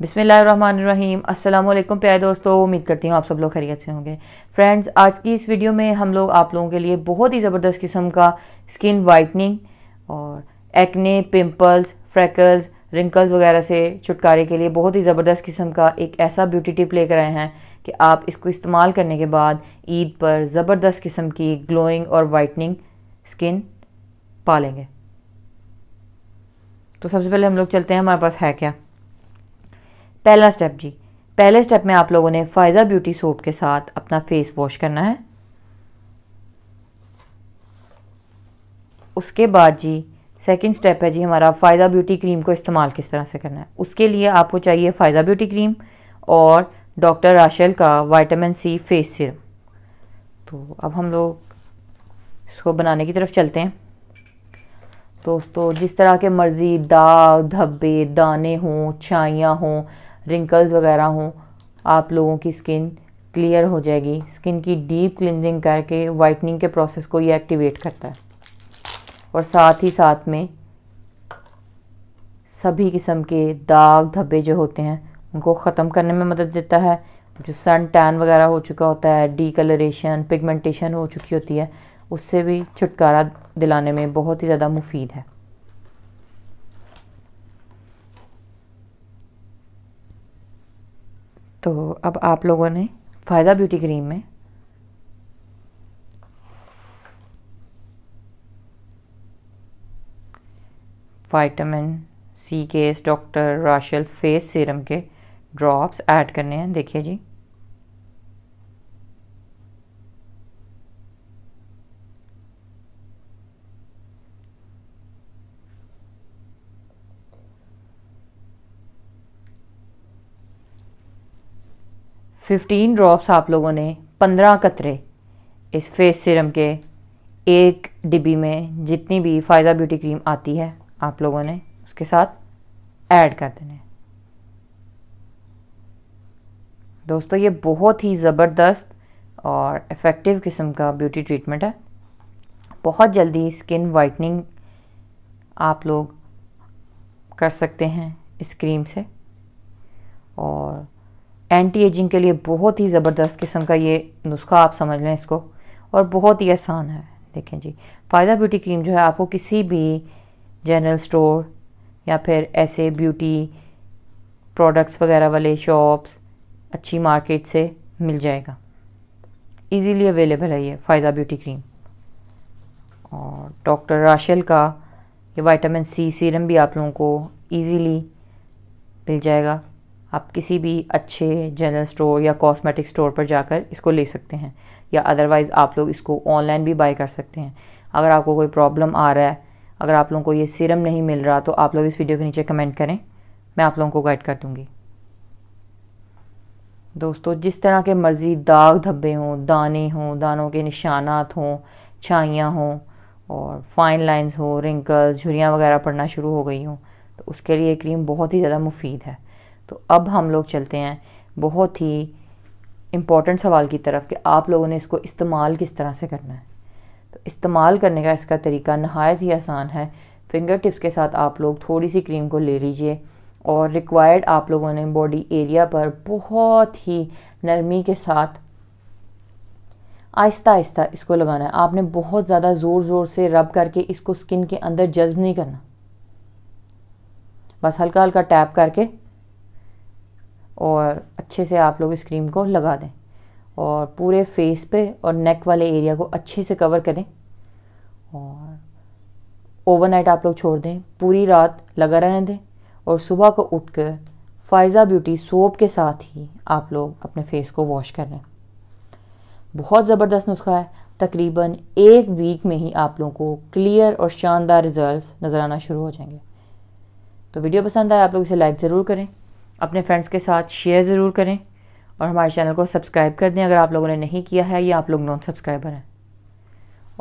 बिसमीम् अल्लाम प्यारे दोस्तों उम्मीद करती हूँ आप सब लोग खैरियत से होंगे फ्रेंड्स आज की इस वीडियो में हम लोग आप लोगों के लिए बहुत ही ज़बरदस्त किस्म का स्किन वाइटनिंग और एक्ने पिंपल्स फ्रैकल्स रिंकल्स वगैरह से छुटकारे के लिए बहुत ही ज़बरदस्त किस्म का एक ऐसा ब्यूटी टिप लेकर आए हैं कि आप इसको इस्तेमाल करने के बाद ईद पर ज़बरदस्त किस्म की ग्लोइंग और वाइटनिंग स्किन पालेंगे तो सबसे पहले हम लोग चलते हैं हमारे पास है क्या पहला स्टेप जी पहले स्टेप में आप लोगों ने फायज़ा ब्यूटी सोप के साथ अपना फेस वॉश करना है उसके बाद जी सेकंड स्टेप है जी हमारा फ़ायदा ब्यूटी क्रीम को इस्तेमाल किस तरह से करना है उसके लिए आपको चाहिए फ़ायदा ब्यूटी क्रीम और डॉक्टर राशल का वाइटामिन सी फेस सिरम तो अब हम लोग इसको बनाने की तरफ चलते हैं दोस्तों जिस तरह के मर्ज़ी दाग धब्बे दाने हों छाइयाँ हों रिंकल्स वगैरह हों आप लोगों की स्किन क्लियर हो जाएगी स्किन की डीप क्लिनजिंग करके वाइटनिंग के प्रोसेस को ये एक्टिवेट करता है और साथ ही साथ में सभी किस्म के दाग धब्बे जो होते हैं उनको ख़त्म करने में मदद देता है जो सन टैन वगैरह हो चुका होता है डी कलरेशन पिगमेंटेशन हो चुकी होती है उससे भी छुटकारा दिलाने में बहुत ही ज़्यादा मुफीद है तो अब आप लोगों ने फ़ायदा ब्यूटी क्रीम में वाइटामिन सी के एस डॉक्टर राशल फेस सीरम के ड्रॉप्स ऐड करने हैं देखिए जी फिफ्टीन ड्रॉप्स आप लोगों ने पंद्रह कतरे इस फेस सिरम के एक डिब्बी में जितनी भी फ़ायदा ब्यूटी क्रीम आती है आप लोगों ने उसके साथ ऐड कर देने दोस्तों ये बहुत ही ज़बरदस्त और इफ़ेक्टिव किस्म का ब्यूटी ट्रीटमेंट है बहुत जल्दी स्किन वाइटनिंग आप लोग कर सकते हैं इस क्रीम से और एंटी एजिंग के लिए बहुत ही ज़बरदस्त किस्म का ये नुस्खा आप समझ लें इसको और बहुत ही आसान है देखें जी फ़ायदा ब्यूटी क्रीम जो है आपको किसी भी जनरल स्टोर या फिर ऐसे ब्यूटी प्रोडक्ट्स वगैरह वाले शॉप्स अच्छी मार्केट से मिल जाएगा इजीली अवेलेबल है ये फ़ायदा ब्यूटी क्रीम और डॉक्टर राशल का ये वाइटामिन सी सीरम भी आप लोगों को इजीली मिल जाएगा आप किसी भी अच्छे जनरल स्टोर या कॉस्मेटिक स्टोर पर जाकर इसको ले सकते हैं या अदरवाइज़ आप लोग इसको ऑनलाइन भी बाई कर सकते हैं अगर आपको कोई प्रॉब्लम आ रहा है अगर आप लोगों को ये सीरम नहीं मिल रहा तो आप लोग इस वीडियो के नीचे कमेंट करें मैं आप लोगों को गाइड कर दूँगी दोस्तों जिस तरह के मर्ज़ी दाग धब्बे हों दाने हों दानों के निशानात हों छाइयाँ हों और फाइन लाइंस हो रिंकल्स झुरियाँ वगैरह पड़ना शुरू हो गई हों तो उसके लिए क्रीम बहुत ही ज़्यादा मुफीद है तो अब हम लोग चलते हैं बहुत ही इम्पॉर्टेंट सवाल की तरफ कि आप लोगों ने इसको इस्तेमाल किस तरह से करना है तो इस्तेमाल करने का इसका तरीका नहायत ही आसान है फिंगर टिप्स के साथ आप लोग थोड़ी सी क्रीम को ले लीजिए और रिक्वायर्ड आप लोगों ने बॉडी एरिया पर बहुत ही नरमी के साथ आहिस्ता आहिस्ता इसको लगाना है आपने बहुत ज़्यादा ज़ोर ज़ोर से रब करके इसको स्किन के अंदर जज्ब नहीं करना बस हल्का हल्का टैप करके और अच्छे से आप लोग इस क्रीम को लगा दें और पूरे फेस पे और नेक वाले एरिया को अच्छे से कवर करें और ओवरनाइट आप लोग छोड़ दें पूरी रात लगा रहने दें और सुबह को उठकर फाइज़ा ब्यूटी सोप के साथ ही आप लोग अपने फेस को वॉश कर लें बहुत ज़बरदस्त नुस्खा है तकरीबन एक वीक में ही आप लोगों को क्लियर और शानदार रिजल्ट नज़र आना शुरू हो जाएंगे तो वीडियो पसंद आए आप लोग इसे लाइक ज़रूर करें अपने फ्रेंड्स के साथ शेयर ज़रूर करें और हमारे चैनल को सब्सक्राइब कर दें अगर आप लोगों ने नहीं किया है या आप लोग नॉन सब्सक्राइबर हैं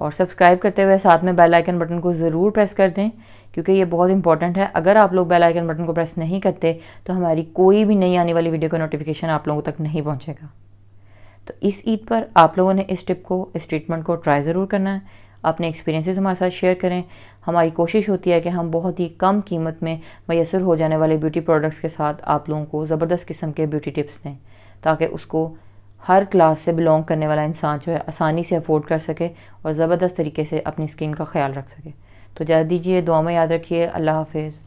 और सब्सक्राइब करते हुए साथ में बेल आइकन बटन को ज़रूर प्रेस कर दें क्योंकि ये बहुत इंपॉर्टेंट है अगर आप लोग बेल आइकन बटन को प्रेस नहीं करते तो हमारी कोई भी नई आने वाली वीडियो का नोटिफिकेशन आप लोगों तक नहीं पहुँचेगा तो इस ईद पर आप लोगों ने इस टिप को इस ट्रीटमेंट को ट्राई ज़रूर करना है अपने एक्सपीरियंसेस हमारे साथ शेयर करें हमारी कोशिश होती है कि हम बहुत ही कम कीमत में मैसर हो जाने वाले ब्यूटी प्रोडक्ट्स के साथ आप लोगों को ज़बरदस्त किस्म के ब्यूटी टिप्स दें ताकि उसको हर क्लास से बिलोंग करने वाला इंसान जो है आसानी से अफोर्ड कर सके और ज़बरदस्त तरीके से अपनी स्किन का ख्याल रख सके तो ज़्यादा दीजिए दुआ में याद रखिए अल्लाह हाफिज़